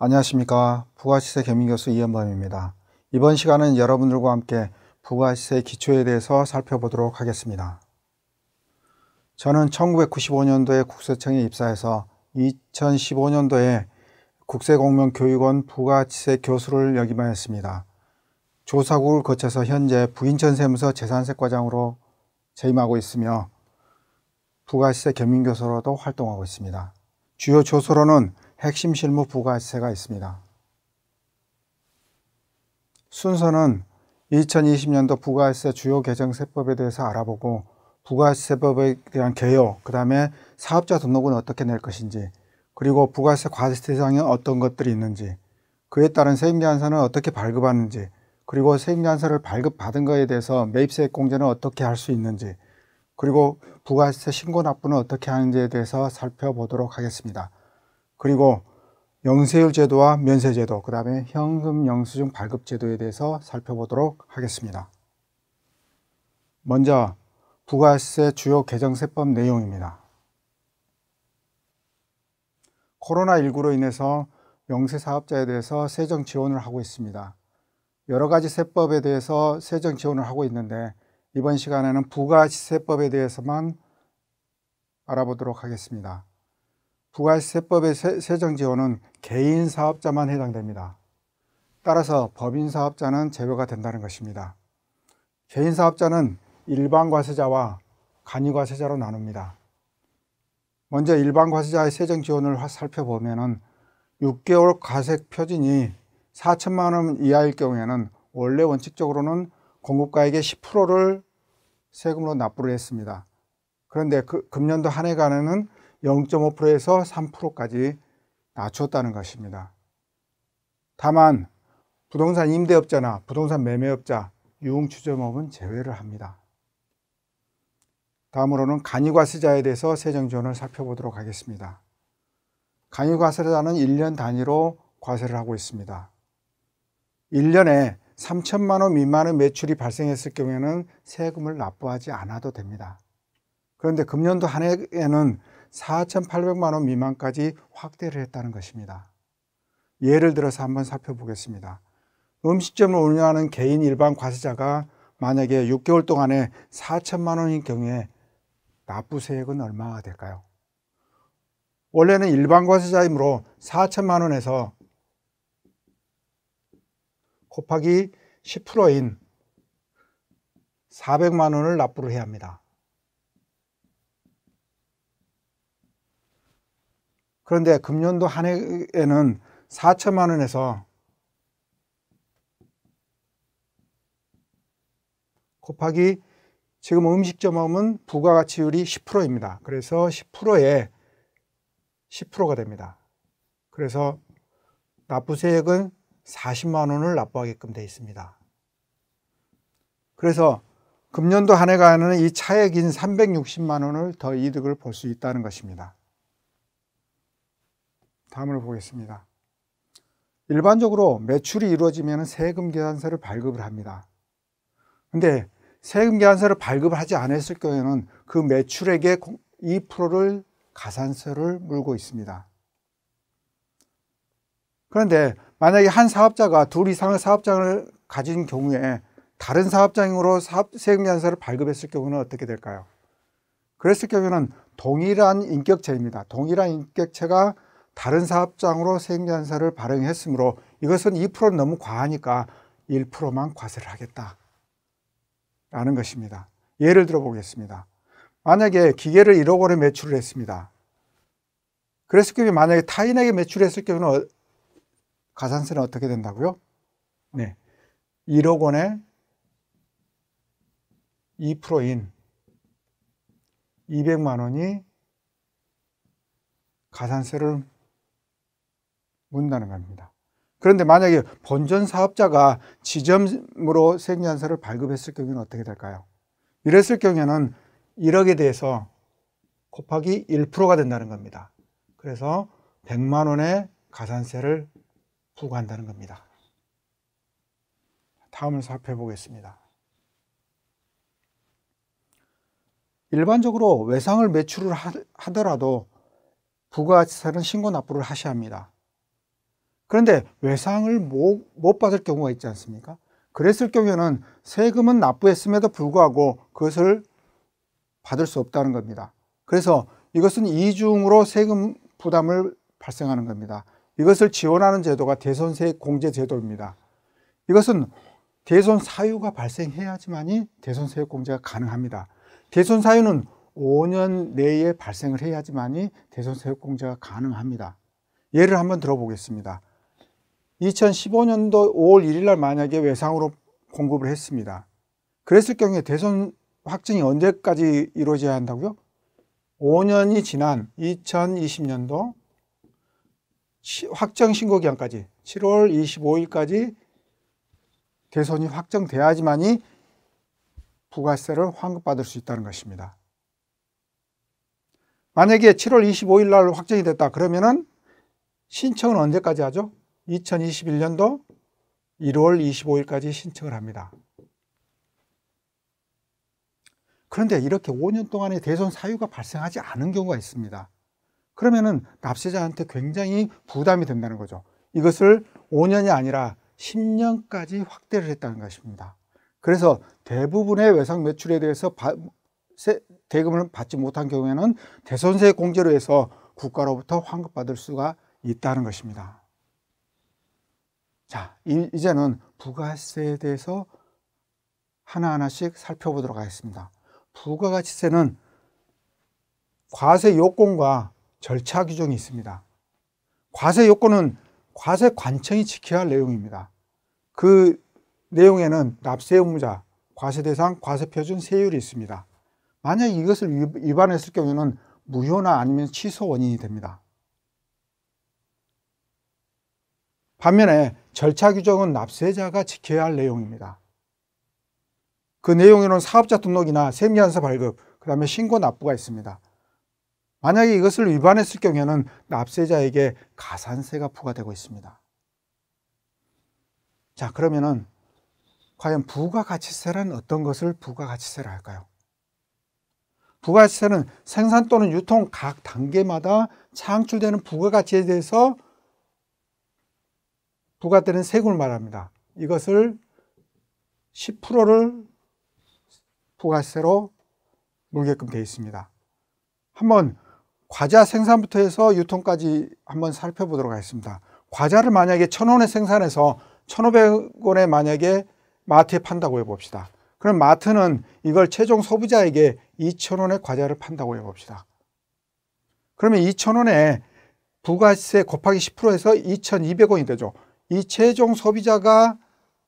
안녕하십니까 부가시세 개민교수 이현범입니다. 이번 시간은 여러분들과 함께 부가시세 기초에 대해서 살펴보도록 하겠습니다. 저는 1995년도에 국세청에 입사해서 2015년도에 국세공명교육원 부가시세 교수를 역임하 였습니다. 조사국을 거쳐서 현재 부인천세무서 재산세과장으로 재임하고 있으며 부가시세 겸임교수로도 활동하고 있습니다. 주요 조서로는 핵심 실무 부가세가 있습니다. 순서는 2020년도 부가세 주요 개정 세법에 대해서 알아보고 부가세법에 대한 개요, 그 다음에 사업자 등록은 어떻게 낼 것인지, 그리고 부가세 과세 대상에 어떤 것들이 있는지, 그에 따른 세입자산서는 어떻게 발급하는지, 그리고 세입자산서를 발급받은 것에 대해서 매입세액 공제는 어떻게 할 수 있는지, 그리고 부가세 신고 납부는 어떻게 하는지에 대해서 살펴보도록 하겠습니다. 그리고 영세율 제도와 면세 제도, 그 다음에 현금 영수증 발급 제도에 대해서 살펴보도록 하겠습니다. 먼저 부가세 주요 개정세법 내용입니다. 코로나19로 인해서 영세 사업자에 대해서 세정 지원을 하고 있습니다. 여러 가지 세법에 대해서 세정 지원을 하고 있는데 이번 시간에는 부가세법에 대해서만 알아보도록 하겠습니다. 부가세법의 세정 지원은 개인 사업자만 해당됩니다. 따라서 법인 사업자는 제외가 된다는 것입니다. 개인 사업자는 일반 과세자와 간이 과세자로 나눕니다. 먼저 일반 과세자의 세정 지원을 살펴보면 6개월 과세 표준이 4천만 원 이하일 경우에는 원래 원칙적으로는 공급가액의 10%를 세금으로 납부를 했습니다. 그런데 그 금년도 한 해간에는 0.5%에서 3%까지 낮췄다는 것입니다. 다만 부동산 임대업자나 부동산 매매업자, 유흥추점업은 제외를 합니다. 다음으로는 간이과세자에 대해서 세정지원을 살펴보도록 하겠습니다. 간이과세자는 1년 단위로 과세를 하고 있습니다. 1년에 3천만 원 미만의 매출이 발생했을 경우에는 세금을 납부하지 않아도 됩니다. 그런데 금년도 한 해에는 4,800만 원 미만까지 확대를 했다는 것입니다. 예를 들어서 한번 살펴보겠습니다. 음식점을 운영하는 개인 일반 과세자가 만약에 6개월 동안에 4천만 원인 경우에 납부세액은 얼마가 될까요? 원래는 일반 과세자이므로 4천만 원에서 곱하기 10%인 400만 원을 납부를 해야 합니다. 그런데 금년도 한 해에는 4천만 원에서 곱하기 지금 음식점하면 부가가치율이 10%입니다. 그래서 10%에 10%가 됩니다. 그래서 납부세액은 40만 원을 납부하게끔 되어 있습니다. 그래서 금년도 한 해간에는 이 차액인 360만 원을 더 이득을 볼 수 있다는 것입니다. 다음을 보겠습니다. 일반적으로 매출이 이루어지면 세금 계산서를 발급을 합니다. 근데 세금 계산서를 발급을 하지 않았을 경우에는 그 매출액의 2%를 가산세를 물고 있습니다. 그런데 만약에 한 사업자가 둘 이상의 사업장을 가진 경우에 다른 사업장으로 사업, 세금 계산서를 발급했을 경우는 어떻게 될까요? 그랬을 경우에는 동일한 인격체입니다. 동일한 인격체가 다른 사업장으로 세액전세를 발행했으므로 이것은 2%는 너무 과하니까 1%만 과세를 하겠다라는 것입니다. 예를 들어 보겠습니다. 만약에 기계를 1억 원에 매출을 했습니다. 그랬을 경우에 만약에 타인에게 매출했을 경우는 어, 가산세는 어떻게 된다고요? 네. 1억 원에 2%인 200만 원이 가산세를 묻는다는 겁니다. 그런데 만약에 본전 사업자가 지점으로 생리한서를 발급했을 경우는 어떻게 될까요? 이랬을 경우에는 1억에 대해서 곱하기 1%가 된다는 겁니다. 그래서 100만 원의 가산세를 부과한다는 겁니다. 다음을 살펴보겠습니다. 일반적으로 외상을 매출을 하더라도 부가세는 가치 신고 납부를 하셔야 합니다. 그런데 외상을 못, 못 받을 경우가 있지 않습니까? 그랬을 경우에는 세금은 납부했음에도 불구하고 그것을 받을 수 없다는 겁니다. 그래서 이것은 이중으로 세금 부담을 발생하는 겁니다. 이것을 지원하는 제도가 대손세 공제 제도입니다. 이것은 대손 사유가 발생해야지만이 대손 세액 공제가 가능합니다. 대손 사유는 5년 내에 발생을 해야지만이 대손 세액 공제가 가능합니다. 예를 한번 들어보겠습니다. 2015년도 5월 1일 날 만약에 외상으로 공급을 했습니다. 그랬을 경우에 대선 확정이 언제까지 이루어져야 한다고요? 5년이 지난 2020년도 확정 신고 기한까지 7월 25일까지 대선이 확정돼야지만이 부가세를 환급받을 수 있다는 것입니다. 만약에 7월 25일 날 확정이 됐다 그러면은 신청은 언제까지 하죠? 2021년도 1월 25일까지 신청을 합니다. 그런데 이렇게 5년 동안의 대손 사유가 발생하지 않은 경우가 있습니다. 그러면은 납세자한테 굉장히 부담이 된다는 거죠. 이것을 5년이 아니라 10년까지 확대를 했다는 것입니다. 그래서 대부분의 외상 매출에 대해서 바, 세, 대금을 받지 못한 경우에는 대손세 공제로 해서 국가로부터 환급받을 수가 있다는 것입니다. 자, 이제는 부가세에 대해서 하나하나씩 살펴보도록 하겠습니다. 부가가치세는 과세 요건과 절차 규정이 있습니다. 과세 요건은 과세 관청이 지켜야 할 내용입니다. 그 내용에는 납세 의무자, 과세 대상, 과세 표준 세율이 있습니다. 만약 이것을 위반했을 경우에는 무효나 아니면 취소 원인이 됩니다. 반면에 절차 규정은 납세자가 지켜야 할 내용입니다. 그 내용에는 사업자 등록이나 세무계서 발급, 그 다음에 신고 납부가 있습니다. 만약에 이것을 위반했을 경우에는 납세자에게 가산세가 부과되고 있습니다. 자 그러면은 과연 부가가치세란 어떤 것을 부가가치세라 할까요? 부가가치세는 생산 또는 유통 각 단계마다 창출되는 부가가치에 대해서 부가되는 세금을 말합니다. 이것을 10%를 부가세로 물게끔 되어 있습니다. 한번 과자 생산부터 해서 유통까지 한번 살펴보도록 하겠습니다. 과자를 만약에 1,000원에 생산해서 1,500원에 만약에 마트에 판다고 해봅시다. 그럼 마트는 이걸 최종 소비자에게 2 0 0 0원에 과자를 판다고 해봅시다. 그러면 2,000원에 부가세 곱하기 10% 해서 2,200원이 되죠. 이 최종 소비자가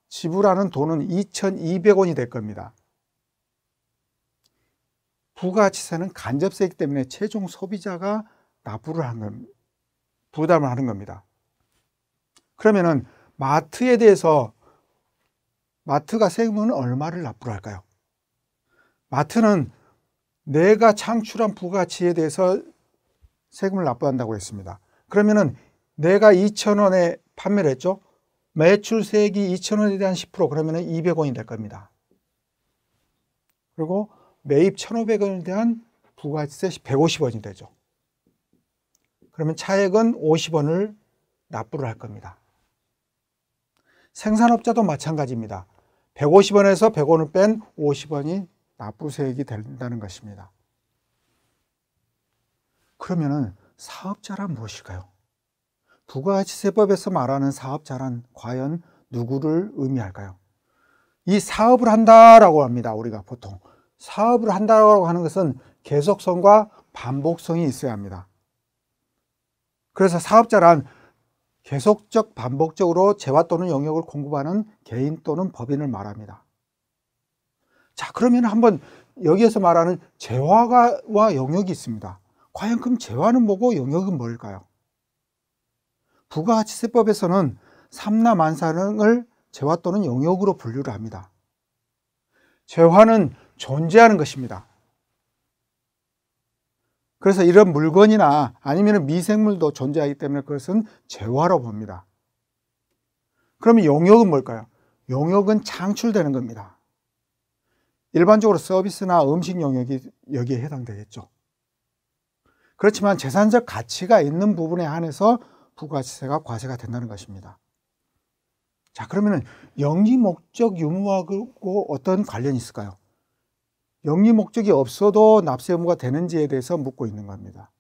지불하는 돈은 2,200원이 될 겁니다. 부가가치세는 간접세이기 때문에 최종 소비자가 납부를 한 겁니다. 부담을 하는 겁니다. 그러면은 마트에 대해서 마트가 세금은 얼마를 납부를 할까요? 마트는 내가 창출한 부가치에 대해서 세금을 납부한다고 했습니다. 그러면은 내가 2,000원에 판매를 했죠. 매출 세액이 2,000원에 대한 10% 그러면 200원이 될 겁니다. 그리고 매입 1,500원에 대한 부가세 150원이 되죠. 그러면 차액은 50원을 납부를 할 겁니다. 생산업자도 마찬가지입니다. 150원에서 100원을 뺀 50원이 납부세액이 된다는 것입니다. 그러면 사업자란 무엇일까요? 부가가치세법에서 말하는 사업자란 과연 누구를 의미할까요? 이 사업을 한다라고 합니다. 우리가 보통 사업을 한다라고 하는 것은 계속성과 반복성이 있어야 합니다. 그래서 사업자란 계속적 반복적으로 재화 또는 영역을 공급하는 개인 또는 법인을 말합니다. 자 그러면 한번 여기에서 말하는 재화와 영역이 있습니다. 과연 그럼 재화는 뭐고 영역은 뭘까요? 부가가치세법에서는 삼라만사을 재화 또는 용역으로 분류를 합니다. 재화는 존재하는 것입니다. 그래서 이런 물건이나 아니면 미생물도 존재하기 때문에 그것은 재화로 봅니다. 그러면 용역은 뭘까요? 용역은 창출되는 겁니다. 일반적으로 서비스나 음식 용역이 여기에 해당되겠죠. 그렇지만 재산적 가치가 있는 부분에 한해서 부가세가 과세가 된다는 것입니다. 자, 그러면은 영리 목적 유무하고 어떤 관련이 있을까요? 영리 목적이 없어도 납세 의무가 되는지에 대해서 묻고 있는 겁니다.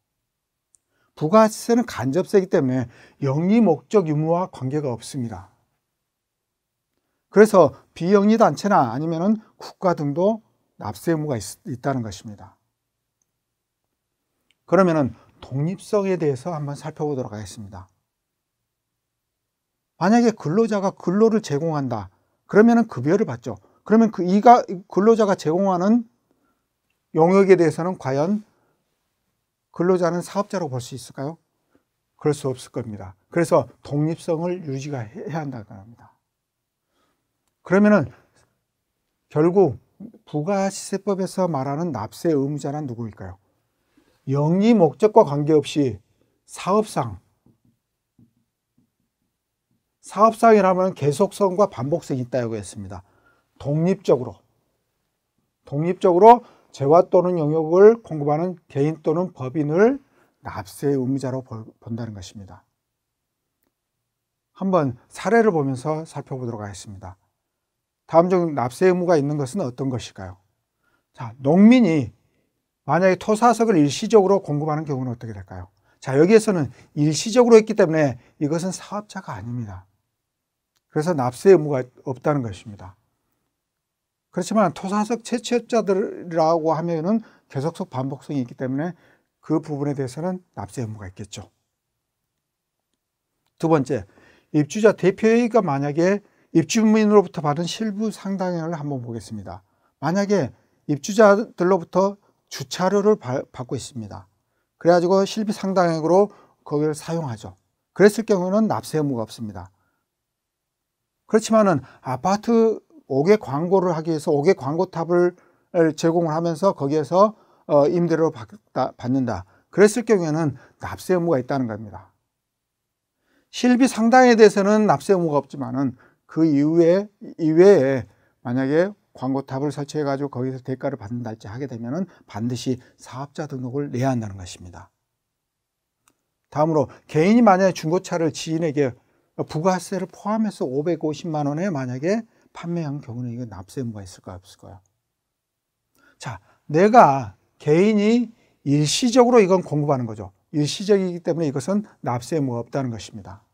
부가세는 간접세이기 때문에 영리 목적 유무와 관계가 없습니다. 그래서 비영리 단체나 아니면은 국가 등도 납세 의무가 있, 있다는 것입니다. 그러면은 독립성에 대해서 한번 살펴보도록 하겠습니다. 만약에 근로자가 근로를 제공한다. 그러면 급여를 받죠. 그러면 그 이가 근로자가 제공하는 영역에 대해서는 과연 근로자는 사업자로 볼 수 있을까요? 그럴 수 없을 겁니다. 그래서 독립성을 유지가 해야 한다고 합니다. 그러면은 결국 부가시세법에서 말하는 납세 의무자란 누구일까요? 영리 목적과 관계없이 사업상 사업상이라면 계속성과 반복성이 있다고 했습니다. 독립적으로 독립적으로 재화 또는 영역을 공급하는 개인 또는 법인을 납세의 의무자로 본다는 것입니다. 한번 사례를 보면서 살펴보도록 하겠습니다. 다음 중 납세 의무가 있는 것은 어떤 것일까요? 자, 농민이 만약에 토사석을 일시적으로 공급하는 경우는 어떻게 될까요? 자, 여기에서는 일시적으로 했기 때문에 이것은 사업자가 아닙니다. 그래서 납세 의무가 없다는 것입니다. 그렇지만 토사석 채취업자들이라고 하면은 계속적 반복성이 있기 때문에 그 부분에 대해서는 납세 의무가 있겠죠. 두 번째, 입주자 대표회의가 만약에 입주민으로부터 받은 실부 상당액을 한번 보겠습니다. 만약에 입주자들로부터 주차료를 받고 있습니다. 그래가지고 실비 상당액으로 거기를 사용하죠. 그랬을 경우는 납세 의무가 없습니다. 그렇지만은 아파트 5개 광고를 하기 위해서 5개 광고탑을 제공을 하면서 거기에서 어, 임대료 받는다. 그랬을 경우에는 납세 의무가 있다는 겁니다. 실비 상당에 대해서는 납세 의무가 없지만은 그 이후에 이외에 만약에 광고탑을 설치해 가지고 거기서 대가를 받는 날짜 하게 되면 반드시 사업자 등록을 내야 한다는 것입니다. 다음으로 개인이 만약에 중고차를 지인에게 부가세를 포함해서 550만 원에 만약에 판매한 경우는 이거 납세 의무가 있을까 없을까요? 자, 내가 개인이 일시적으로 이건 공급하는 거죠. 일시적이기 때문에 이것은 납세 의무가 없다는 것입니다.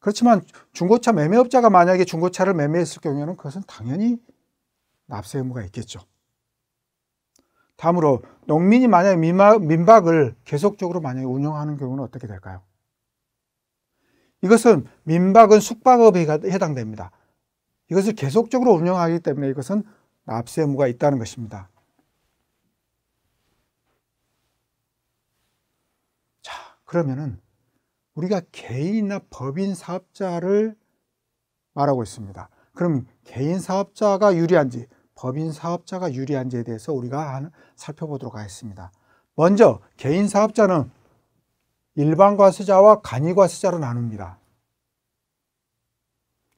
그렇지만 중고차 매매업자가 만약에 중고차를 매매했을 경우에는 그것은 당연히 납세 의무가 있겠죠. 다음으로 농민이 만약 민박을 계속적으로 만약에 운영하는 경우는 어떻게 될까요? 이것은 민박은 숙박업에 해당됩니다. 이것을 계속적으로 운영하기 때문에 이것은 납세 의무가 있다는 것입니다. 자, 그러면은 우리가 개인이나 법인 사업자를 말하고 있습니다. 그럼 개인 사업자가 유리한지 법인 사업자가 유리한지에 대해서 우리가 살펴보도록 하겠습니다. 먼저 개인 사업자는 일반 과세자와 간이 과세자로 나눕니다.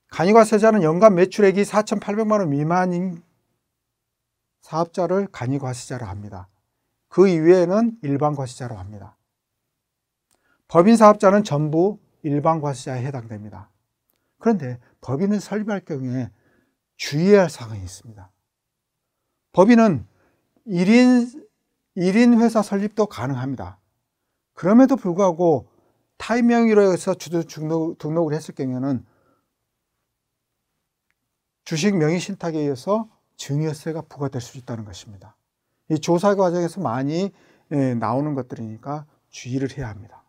간이 과세자는 연간 매출액이 4,800만 원 미만인 사업자를 간이 과세자로 합니다. 그 이외에는 일반 과세자로 합니다. 법인 사업자는 전부 일반 과세자에 해당됩니다. 그런데 법인을 설립할 경우에 주의해야 할 사항이 있습니다. 법인은 1인, 1인 회사 설립도 가능합니다. 그럼에도 불구하고 타인 명의로 해서 주주 등록, 을 했을 경우에는 주식 명의 신탁에 의해서 증여세가 부과될 수 있다는 것입니다. 이 조사 과정에서 많이 예, 나오는 것들이니까 주의를 해야 합니다.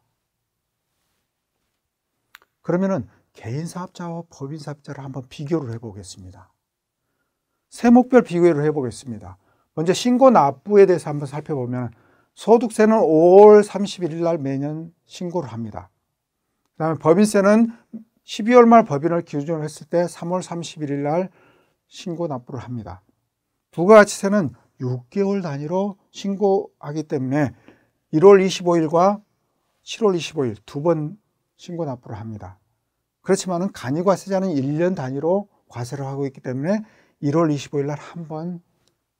그러면은 개인 사업자와 법인 사업자를 한번 비교를 해보겠습니다. 세목별 비교를 해보겠습니다. 먼저 신고 납부에 대해서 한번 살펴보면 소득세는 5월 31일 날 매년 신고를 합니다. 그 다음에 법인세는 12월 말 법인을 기준으로 했을 때 3월 31일 날 신고 납부를 합니다. 부가가치세는 6개월 단위로 신고하기 때문에 1월 25일과 7월 25일 두번 신고 납부를 합니다. 그렇지만은 간이 과세자는 1년 단위로 과세를 하고 있기 때문에 1월 25일 날 한 번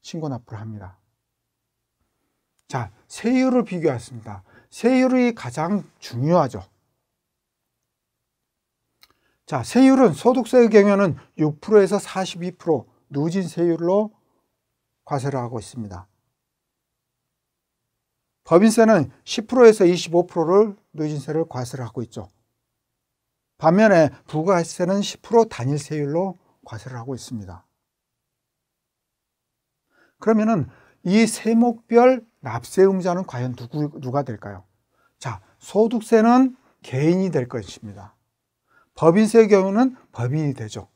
신고 납부를 합니다. 자, 세율을 비교했습니다. 세율이 가장 중요하죠. 자, 세율은 소득세의 경우에는 6%에서 42% 누진 세율로 과세를 하고 있습니다. 법인세는 10%에서 25%를 누진세를 과세를 하고 있죠. 반면에 부가세는 10% 단일세율로 과세를 하고 있습니다. 그러면은 이 세목별 납세의무자는 과연 누구, 누가 될까요? 자, 소득세는 개인이 될 것입니다. 법인세의 경우는 법인이 되죠.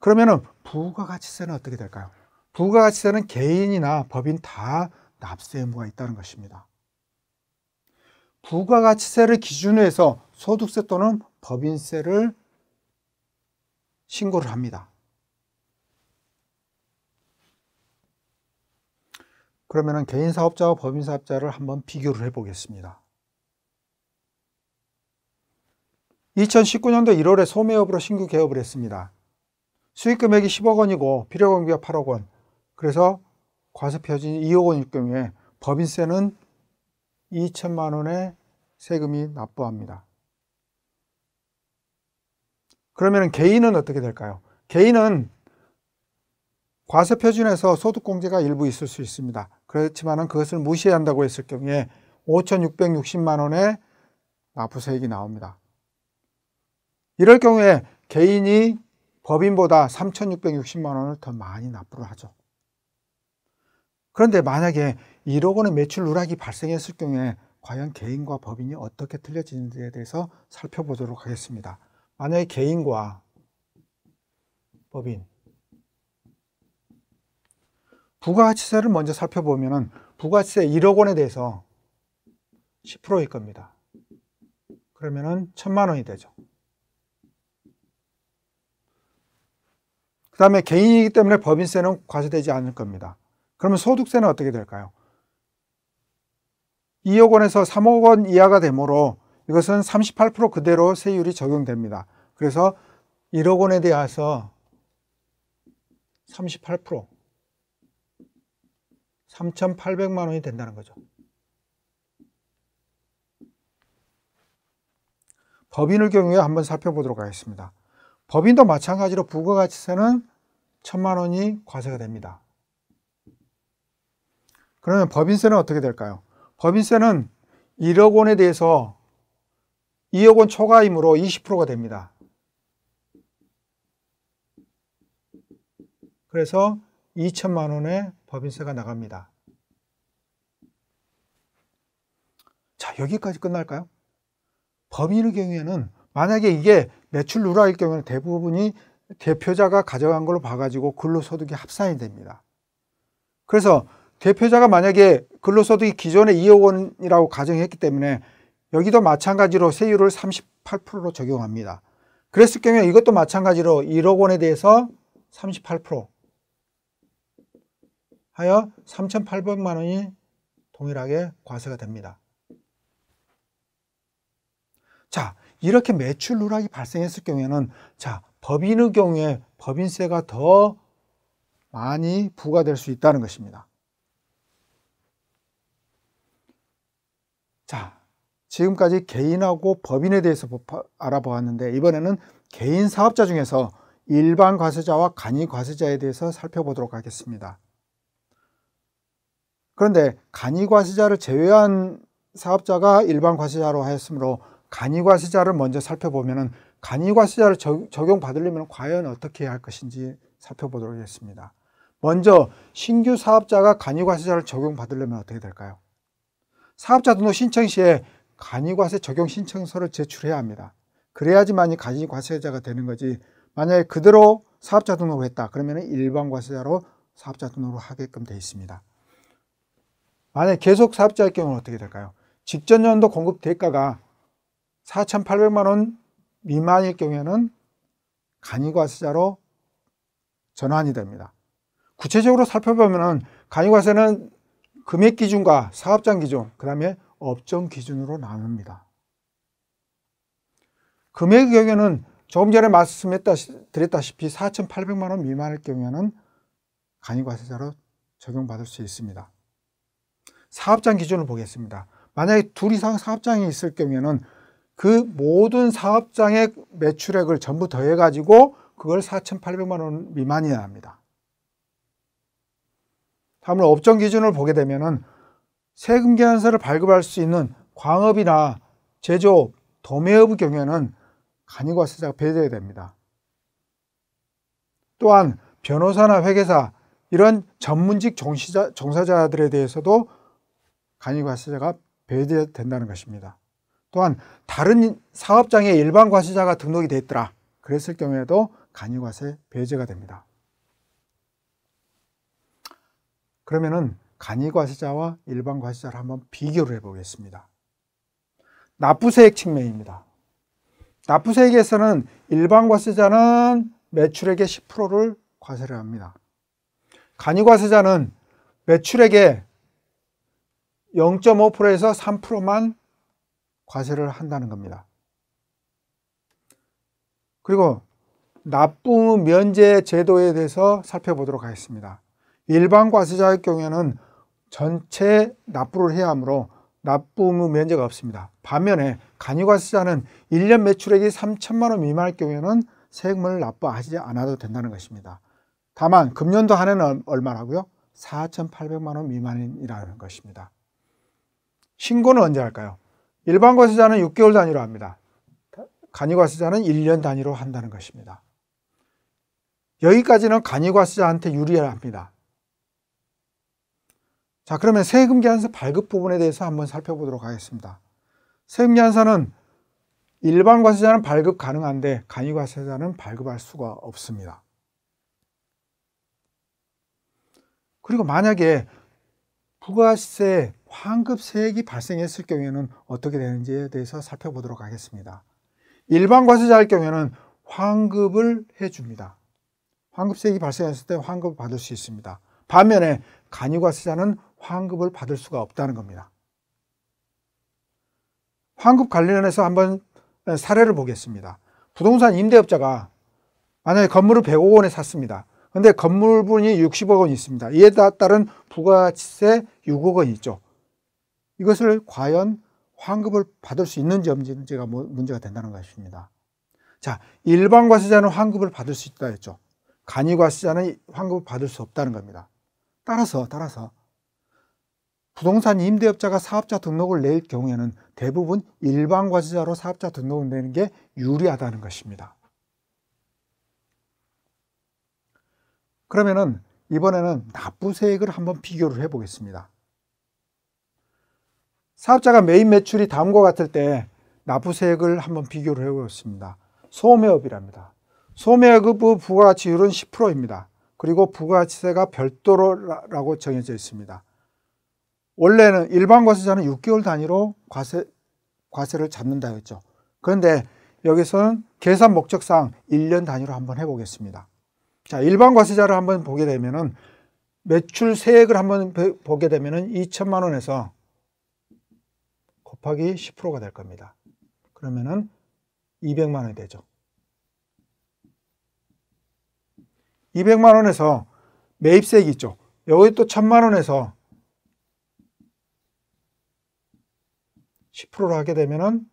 그러면은 부가가치세는 어떻게 될까요? 부가가치세는 개인이나 법인 다 납세 의무가 있다는 것입니다. 부가가치세를 기준으로 해서 소득세 또는 법인세를 신고를 합니다. 그러면 개인사업자와 법인사업자를 한번 비교를 해보겠습니다. 2019년도 1월에 소매업으로 신규 개업을 했습니다. 수익금액이 10억 원이고 필요금비가 8억 원. 그래서 과세표준 2억 원일 경우에 법인세는 2천만 원의 세금이 납부합니다. 그러면 개인은 어떻게 될까요? 개인은 과세표준에서 소득공제가 일부 있을 수 있습니다. 그렇지만 그것을 무시 한다고 했을 경우에 5,660만 원의 납부세액이 나옵니다. 이럴 경우에 개인이 법인보다 3,660만 원을 더 많이 납부를 하죠. 그런데 만약에 1억 원의 매출 누락이 발생했을 경우에 과연 개인과 법인이 어떻게 틀려지는지에 대해서 살펴보도록 하겠습니다. 만약에 개인과 법인 부가가치세를 먼저 살펴보면 부가가치세 1억 원에 대해서 10%일 겁니다. 그러면은 천만 원이 되죠. 그 다음에 개인이기 때문에 법인세는 과세되지 않을 겁니다. 그러면 소득세는 어떻게 될까요? 2억 원에서 3억 원 이하가 되므로 이것은 38% 그대로 세율이 적용됩니다. 그래서 1억 원에 대해서 38% 3,800만 원이 된다는 거죠. 법인을 경우에 한번 살펴보도록 하겠습니다. 법인도 마찬가지로 부가가치세는 천만 원이 과세가 됩니다. 그러면 법인세는 어떻게 될까요? 법인세는 1억 원에 대해서 2억 원 초과이므로 20%가 됩니다. 그래서 2천만 원의 법인세가 나갑니다. 자, 여기까지 끝날까요? 법인의 경우에는 만약에 이게 매출 누락일 경우는 대부분이 대표자가 가져간 걸로 봐가지고 근로소득이 합산이 됩니다. 그래서 대표자가 만약에 근로소득이 기존에 2억 원이라고 가정했기 때문에 여기도 마찬가지로 세율을 38%로 적용합니다. 그랬을 경우에 이것도 마찬가지로 1억 원에 대해서 38% 하여 3,800만 원이 동일하게 과세가 됩니다. 자, 이렇게 매출 누락이 발생했을 경우에는 자, 법인의 경우에 법인세가 더 많이 부과될 수 있다는 것입니다. 자, 지금까지 개인하고 법인에 대해서 알아보았는데 이번에는 개인 사업자 중에서 일반 과세자와 간이 과세자에 대해서 살펴보도록 하겠습니다. 그런데 간이 과세자를 제외한 사업자가 일반 과세자로 하였으므로 간이 과세자를 먼저 살펴보면 간이 과세자를 적용받으려면 과연 어떻게 할 것인지 살펴보도록 하겠습니다. 먼저 신규 사업자가 간이 과세자를 적용받으려면 어떻게 될까요? 사업자 등록 신청 시에 간이과세 적용 신청서를 제출해야 합니다. 그래야지만이 간이과세자가 되는 거지 만약에 그대로 사업자 등록을 했다 그러면 일반과세자로 사업자 등록을 하게끔 되어 있습니다. 만약 에 계속 사업자일 경우는 어떻게 될까요? 직전 연도 공급 대가가 4,800만 원 미만일 경우에는 간이과세자로 전환이 됩니다. 구체적으로 살펴보면 간이과세는 금액 기준과 사업장 기준, 그 다음에 업종 기준으로 나눕니다. 금액의 경우에는 조금 전에 말씀 드렸다시피 4,800만 원 미만일 경우에는 간이과세자로 적용받을 수 있습니다. 사업장 기준을 보겠습니다. 만약에 둘 이상 사업장이 있을 경우에는 그 모든 사업장의 매출액을 전부 더해가지고 그걸 4,800만 원 미만이어야 합니다. 다음으로 업종 기준을 보게 되면 세금 계산서를 발급할 수 있는 광업이나 제조업, 도매업의 경우에는 간이과세자가 배제됩니다. 또한 변호사나 회계사 이런 전문직 종시자, 종사자들에 대해서도 간이과세자가 배제된다는 것입니다. 또한 다른 사업장에 일반 과세자가 등록이 돼 있더라. 그랬을 경우에도 간이과세 배제가 됩니다. 그러면은 간이 과세자와 일반 과세자를 한번 비교를 해보겠습니다. 납부세액 측면입니다. 납부세액에서는 일반 과세자는 매출액의 10%를 과세를 합니다. 간이 과세자는 매출액의 0.5%에서 3%만 과세를 한다는 겁니다. 그리고 납부 면제 제도에 대해서 살펴보도록 하겠습니다. 일반 과세자의 경우에는 전체 납부를 해야 하므로 납부의무 면제가 없습니다. 반면에 간이과세자는 1년 매출액이 3천만 원 미만일 경우에는 세금을 납부하지 않아도 된다는 것입니다. 다만 금년도 한 해는 얼마라고요? 4,800만 원 미만이라는 것입니다. 신고는 언제 할까요? 일반 과세자는 6개월 단위로 합니다. 간이과세자는 1년 단위로 한다는 것입니다. 여기까지는 간이과세자한테 유리합니다. 자, 그러면 세금계산서 발급 부분에 대해서 한번 살펴보도록 하겠습니다. 세금계산서는 일반 과세자는 발급 가능한데 간이 과세자는 발급할 수가 없습니다. 그리고 만약에 부가세 환급 세액이 발생했을 경우에는 어떻게 되는지에 대해서 살펴보도록 하겠습니다. 일반 과세자일 경우에는 환급을 해줍니다. 환급세액이 발생했을 때 환급을 받을 수 있습니다. 반면에 간이 과세자는 환급을 받을 수가 없다는 겁니다. 환급 관련해서 한번 예, 사례를 보겠습니다. 부동산 임대업자가 만약에 건물을 105억 원에 샀습니다. 근데 건물분이 60억 원이 있습니다. 이에 따른 부가세 6억 원이 있죠. 이것을 과연 환급을 받을 수 있는지 없는지가 뭐, 문제가 된다는 것입니다. 자, 일반 과세자는 환급을 받을 수 있다 했죠. 간이 과세자는 환급을 받을 수 없다는 겁니다. 따라서 따라서 부동산 임대업자가 사업자 등록을 낼 경우에는 대부분 일반 과세자로 사업자 등록을 내는 게 유리하다는 것입니다. 그러면은 이번에는 납부세액을 한번 비교를 해보겠습니다. 사업자가 매입 매출이 다음과 같을 때 납부세액을 한번 비교를 해보겠습니다. 소매업이랍니다. 소매업 부가가치율은 10%입니다. 그리고 부가가치세가 별도라고 정해져 있습니다. 원래는 일반 과세자는 6개월 단위로 과세, 과세를 잡는다했죠 그런데 여기서는 계산 목적상 1년 단위로 한번 해보겠습니다. 자, 일반 과세자를 한번 보게 되면은 매출 세액을 한번 보게 되면은 2천만 원에서 곱하기 10%가 될 겁니다. 그러면은 200만 원이 되죠. 200만 원에서 매입세액이 있죠. 여기 또 1000만 원에서 1 0를 하게 되면은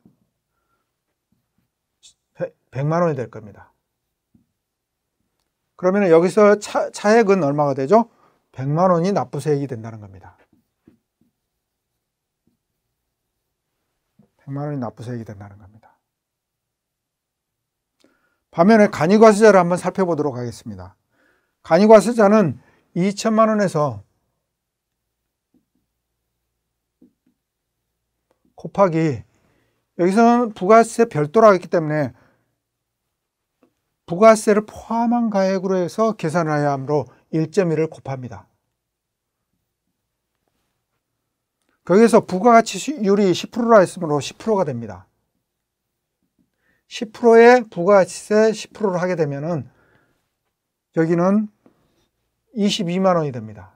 100만 원이 될 겁니다. 그러면 여기서 차, 차액은 얼마가 되죠? 100만 원이 납부세액이 된다는 겁니다. 100만 원이 납부세액이 된다는 겁니다. 반면에 간이과세자를 한번 살펴보도록 하겠습니다. 간이과세자는 2천만 원에서 곱하기 여기서는 부가세 별도로 하기 때문에 부가세를 포함한 가액으로 해서 계산해야 하므로 1.1을 곱합니다. 거기에서 부가가치율이 10%라 했으므로 10%가 됩니다. 10%의 부가가치세 10%를 하게 되면 여기는 22만 원이 됩니다.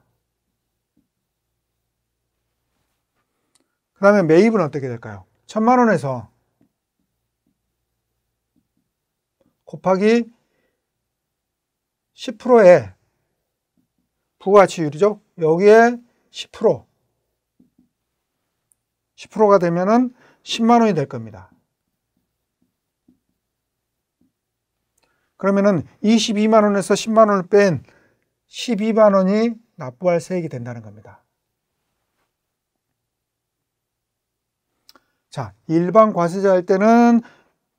그 다음에 매입은 어떻게 될까요? 천만 원에서 곱하기 10%의 부가치율이죠 여기에 10% 10%가 되면은 10만 원이 될 겁니다. 그러면은 22만 원에서 10만 원을 뺀 12만 원이 납부할 세액이 된다는 겁니다. 자, 일반 과세자 할 때는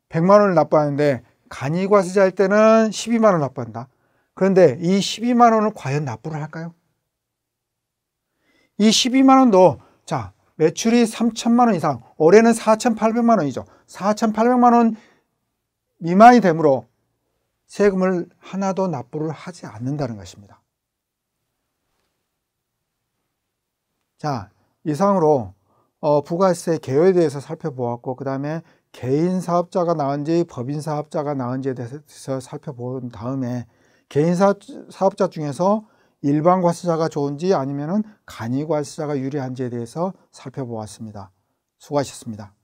100만 원을 납부하는데 간이 과세자 할 때는 12만 원을 납부한다. 그런데 이 12만 원을 과연 납부를 할까요? 이 12만 원도 자, 매출이 3천만 원 이상, 올해는 4,800만 원이죠. 4,800만 원 미만이 되므로 세금을 하나도 납부를 하지 않는다는 것입니다. 자, 이상으로 어, 부가세 개요에 대해서 살펴보았고 그 다음에 개인 사업자가 나은지 법인 사업자가 나은지에 대해서 살펴본 다음에 개인 사업자 중에서 일반 과세자가 좋은지 아니면 간이 과세자가 유리한지에 대해서 살펴보았습니다. 수고하셨습니다.